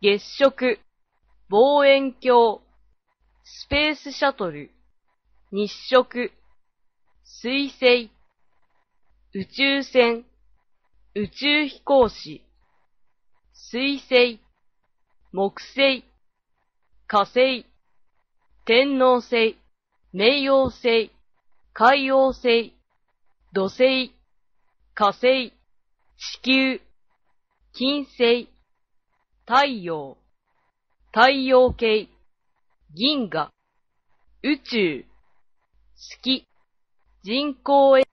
月食、望遠鏡、スペースシャトル、日食、水星、宇宙船、宇宙飛行士、水星、木星、火星、天王星、冥王星、海洋星、土星、火星、地球、金星、太陽、太陽系、銀河、宇宙、月、人工衛